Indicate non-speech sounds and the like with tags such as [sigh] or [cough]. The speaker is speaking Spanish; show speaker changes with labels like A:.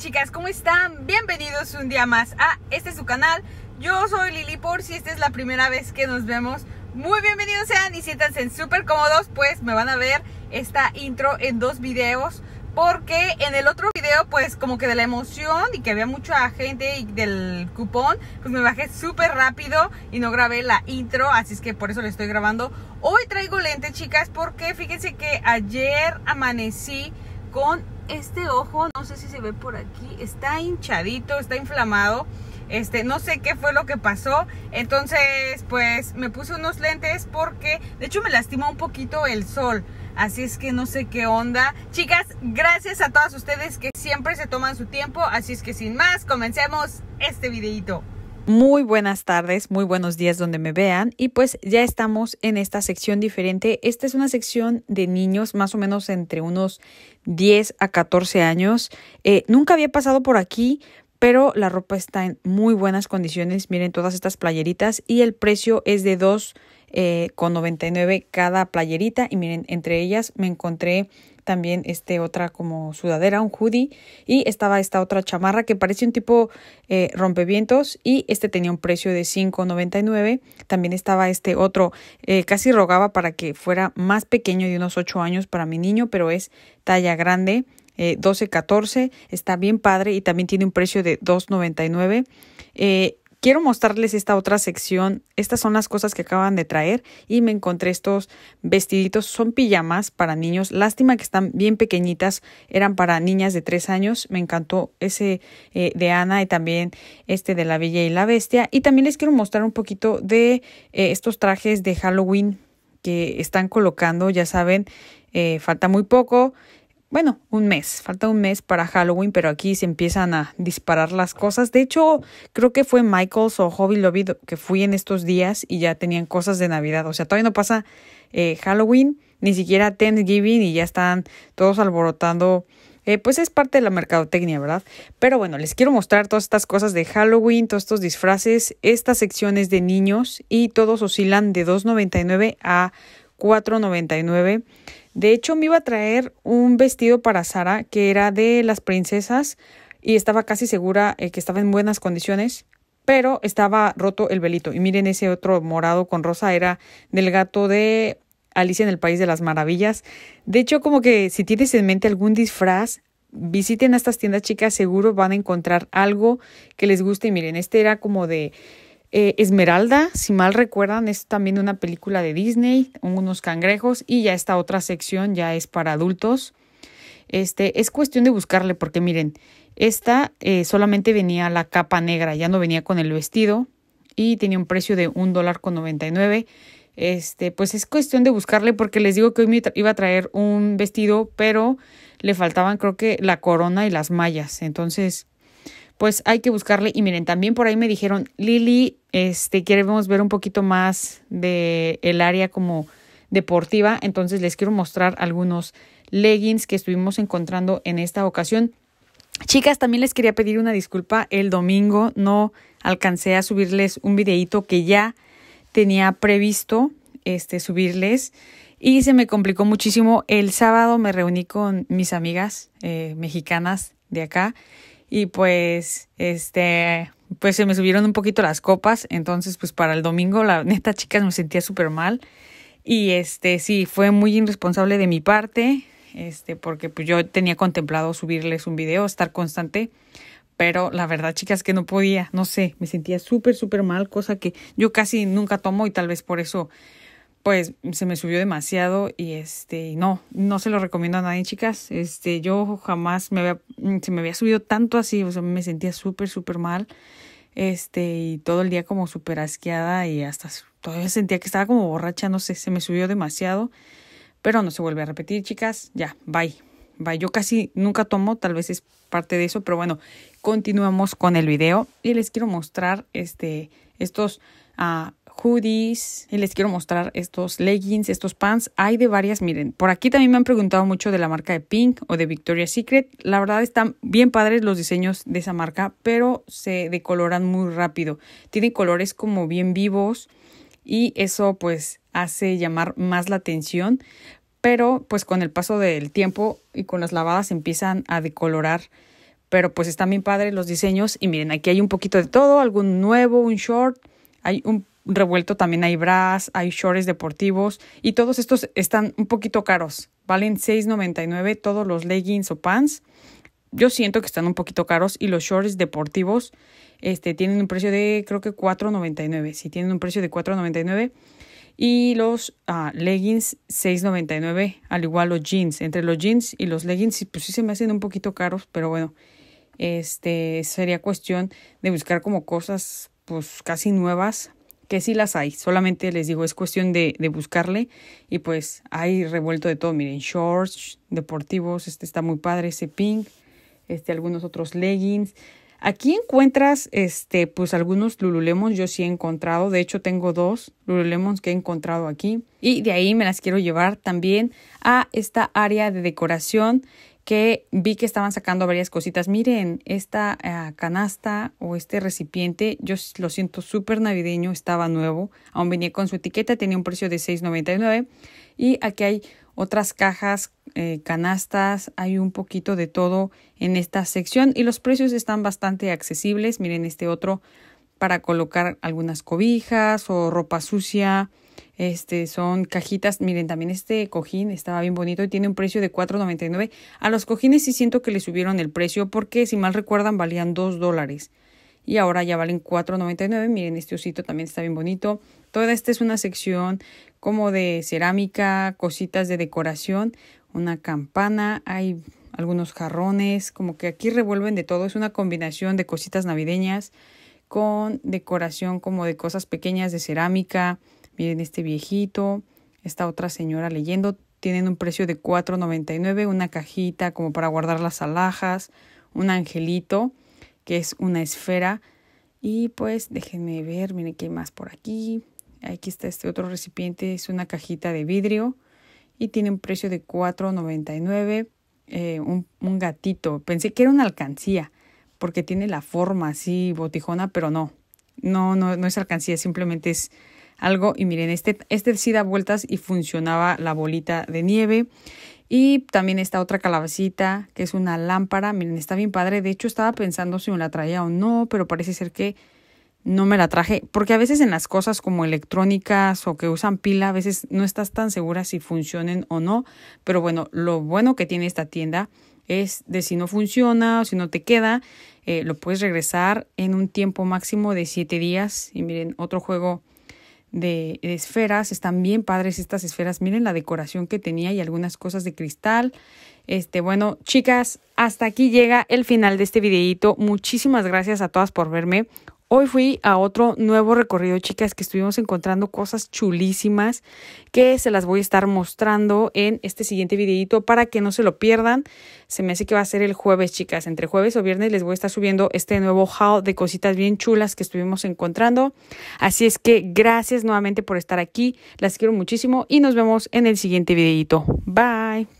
A: chicas, ¿cómo están? Bienvenidos un día más a este su canal. Yo soy Lili por si esta es la primera vez que nos vemos. Muy bienvenidos sean y siéntanse súper cómodos, pues me van a ver esta intro en dos videos. Porque en el otro video, pues como que de la emoción y que había mucha gente y del cupón, pues me bajé súper rápido y no grabé la intro, así es que por eso le estoy grabando. Hoy traigo lentes, chicas, porque fíjense que ayer amanecí con este ojo, no sé si se ve por aquí, está hinchadito, está inflamado. Este, no sé qué fue lo que pasó. Entonces, pues me puse unos lentes porque, de hecho, me lastimó un poquito el sol. Así es que no sé qué onda. Chicas, gracias a todas ustedes que siempre se toman su tiempo. Así es que sin más, comencemos este videito. Muy buenas tardes, muy buenos días donde me vean y pues ya estamos en esta sección diferente. Esta es una sección de niños más o menos entre unos 10 a 14 años. Eh, nunca había pasado por aquí, pero la ropa está en muy buenas condiciones. Miren todas estas playeritas y el precio es de 2,99 eh, cada playerita. Y miren, entre ellas me encontré también este otra como sudadera, un hoodie y estaba esta otra chamarra que parece un tipo eh, rompevientos y este tenía un precio de 5.99. También estaba este otro, eh, casi rogaba para que fuera más pequeño de unos 8 años para mi niño, pero es talla grande eh, 12.14, está bien padre y también tiene un precio de 2.99. Eh, quiero mostrarles esta otra sección. Estas son las cosas que acaban de traer y me encontré estos vestiditos. Son pijamas para niños. Lástima que están bien pequeñitas. Eran para niñas de tres años. Me encantó ese eh, de Ana y también este de la Bella y la Bestia. Y también les quiero mostrar un poquito de eh, estos trajes de Halloween que están colocando. Ya saben, falta muy poco bueno, un mes, falta un mes para Halloween, pero aquí se empiezan a disparar las cosas. De hecho, creo que fue Michaels o Hobby Lobby que fui en estos días y ya tenían cosas de Navidad. O sea, todavía no pasa eh, Halloween, ni siquiera Thanksgiving y ya están todos alborotando. Eh, pues es parte de la mercadotecnia, ¿verdad? Pero bueno, les quiero mostrar todas estas cosas de Halloween, todos estos disfraces, estas secciones de niños y todos oscilan de 2.99 a 4.99. De hecho, me iba a traer un vestido para Sara que era de las princesas y estaba casi segura eh, que estaba en buenas condiciones, pero estaba roto el velito. Y miren ese otro morado con rosa, era del gato de Alicia en el País de las Maravillas. De hecho, como que si tienes en mente algún disfraz, visiten a estas tiendas chicas, seguro van a encontrar algo que les guste. Y miren, este era como de eh, Esmeralda, si mal recuerdan, es también una película de Disney, unos cangrejos, y ya esta otra sección ya es para adultos. Este, es cuestión de buscarle, porque miren, esta eh, solamente venía la capa negra, ya no venía con el vestido, y tenía un precio de un dólar con 99. Este, pues es cuestión de buscarle, porque les digo que hoy me iba a traer un vestido, pero le faltaban creo que la corona y las mallas. Entonces, pues hay que buscarle. Y miren, también por ahí me dijeron, Lili, este, queremos ver un poquito más de el área como deportiva, entonces les quiero mostrar algunos leggings que estuvimos encontrando en esta ocasión. Chicas, también les quería pedir una disculpa. El domingo no alcancé a subirles un videíto que ya tenía previsto este, subirles y se me complicó muchísimo. El sábado me reuní con mis amigas eh, mexicanas de acá y pues este pues se me subieron un poquito las copas, entonces pues para el domingo la [laughs] neta chicas me sentía súper mal y este sí fue muy irresponsable de mi parte, este porque pues yo tenía contemplado subirles un video, estar constante, pero la verdad chicas que no podía, no sé, me sentía súper súper mal, cosa que yo casi nunca tomo y tal vez por eso pues se me subió demasiado y este no, no se lo recomiendo a nadie, chicas. Este, yo jamás me mm, se me había subido tanto así, o sea, me sentía súper, súper mal. Este, y todo el día como súper asqueada y hasta todavía sentía que estaba como borracha, no sé, se me subió demasiado. Pero no se vuelve a repetir, chicas. Ya, bye. Bye. Yo casi nunca tomo, tal vez es parte de eso, pero bueno, continuamos con el video y les quiero mostrar este estos ah, hoodies y les quiero mostrar estos leggings, estos pants. Hay de varias, miren, por aquí también me han preguntado mucho de la marca de Pink o de Victoria's Secret. La verdad están bien padres los diseños de esa marca, pero se decoloran muy rápido. Tienen colores como bien vivos y eso pues hace llamar más la atención, pero pues con el paso del tiempo y con las lavadas empiezan a decolorar pero pues están bien padres los diseños y miren, aquí hay un poquito de todo, algún nuevo, un short, hay un revuelto, también hay bras, hay shorts deportivos y todos estos están un poquito caros. Valen $6.99 todos los leggings o pants. Yo siento que están un poquito caros y los shorts deportivos este, tienen un precio de creo que $4.99. Si tienen un precio de $4.99 y los ah, leggings $6.99, al igual los jeans. Entre los jeans y los leggings pues sí se me hacen un poquito caros, pero bueno, este sería cuestión de buscar como cosas pues casi nuevas que sí las hay, solamente les digo, es cuestión de, de buscarle y pues hay revuelto de todo, miren, shorts, deportivos, este está muy padre, ese pink, este, algunos otros leggings. Aquí encuentras, este, pues algunos Lululemons, yo sí he encontrado, de hecho tengo dos Lululemons que he encontrado aquí y de ahí me las quiero llevar también a esta área de decoración que vi que estaban sacando varias cositas. Miren, esta eh, canasta o este recipiente, yo lo siento súper navideño, estaba nuevo, aún venía con su etiqueta, tenía un precio de $6.99 y aquí hay otras cajas, eh, canastas, hay un poquito de todo en esta sección y los precios están bastante accesibles. Miren este otro para colocar algunas cobijas o ropa sucia este, son cajitas, miren, también este cojín estaba bien bonito y tiene un precio de $4.99. A los cojines sí siento que le subieron el precio porque si mal recuerdan valían 2 dólares y ahora ya valen $4.99. Miren, este osito también está bien bonito. Toda esta es una sección como de cerámica, cositas de decoración, una campana, hay algunos jarrones, como que aquí revuelven de todo, es una combinación de cositas navideñas con decoración como de cosas pequeñas de cerámica, Miren este viejito, esta otra señora leyendo. Tienen un precio de $4.99, una cajita como para guardar las alhajas, un angelito, que es una esfera. Y pues déjenme ver, miren qué más por aquí. Aquí está este otro recipiente, es una cajita de vidrio y tiene un precio de $4.99. Eh, un, un gatito, pensé que era una alcancía, porque tiene la forma así botijona, pero no, no, no, no es alcancía, simplemente es algo y miren, este, este sí da vueltas y funcionaba la bolita de nieve. Y también está otra calabacita, que es una lámpara. Miren, está bien padre. De hecho, estaba pensando si me la traía o no, pero parece ser que no me la traje. Porque a veces en las cosas como electrónicas o que usan pila, a veces no estás tan segura si funcionen o no. Pero bueno, lo bueno que tiene esta tienda es de si no funciona o si no te queda, eh, lo puedes regresar en un tiempo máximo de 7 días. Y miren, otro juego de, esferas. Están bien padres estas esferas. Miren la decoración que tenía y algunas cosas de cristal. Este, bueno, chicas, hasta aquí llega el final de este videito. Muchísimas gracias a todas por verme. Hoy fui a otro nuevo recorrido, chicas, que estuvimos encontrando cosas chulísimas que se las voy a estar mostrando en este siguiente videito para que no se lo pierdan. Se me hace que va a ser el jueves, chicas. Entre jueves o viernes les voy a estar subiendo este nuevo haul de cositas bien chulas que estuvimos encontrando. Así es que gracias nuevamente por estar aquí. Las quiero muchísimo y nos vemos en el siguiente videito. Bye.